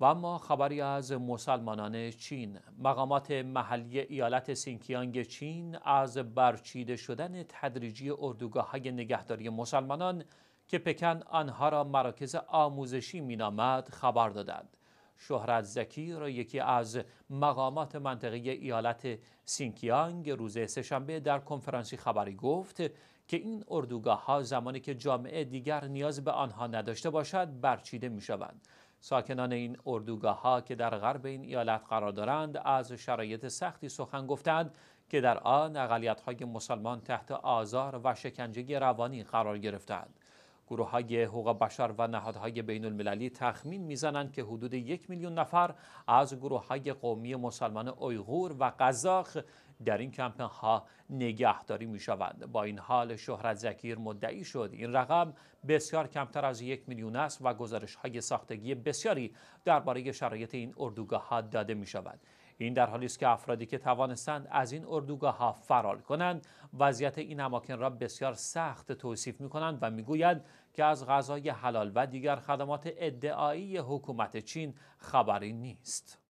و اما خبری از مسلمانان چین مقامات محلی ایالت سینکیانگ چین از برچیده شدن تدریجی اردوگاه های نگهداری مسلمانان که پکن آنها را مراکز آموزشی مینامد خبر دادند شهرت زکی را یکی از مقامات منطقه ایالت سینکیانگ روز سهشنبه در کنفرانسی خبری گفت که این اردوگاه ها زمانی که جامعه دیگر نیاز به آنها نداشته باشد برچیده می شوند ساکنان این اردوگاه ها که در غرب این ایالت قرار دارند از شرایط سختی سخن گفتند که در آن اقلیت های مسلمان تحت آزار و شکنجه روانی قرار گرفتند گروه های حقوق بشر و نهادهای بین المللی تخمین میزنند که حدود یک میلیون نفر از گروه های قومی مسلمان اویغور و قزاق در این کمپین ها نگهداری می شوند با این حال شهرت زکیر مدعی شد این رقم بسیار کمتر از یک میلیون است و گزارش های ساختگی بسیاری درباره شرایط این اردوگاه ها داده می شود این در حالی است که افرادی که توانستند از این اردوگاه ها فرار کنند وضعیت این اماکن را بسیار سخت توصیف می کنند و میگویند که از غذای حلال و دیگر خدمات ادعایی حکومت چین خبری نیست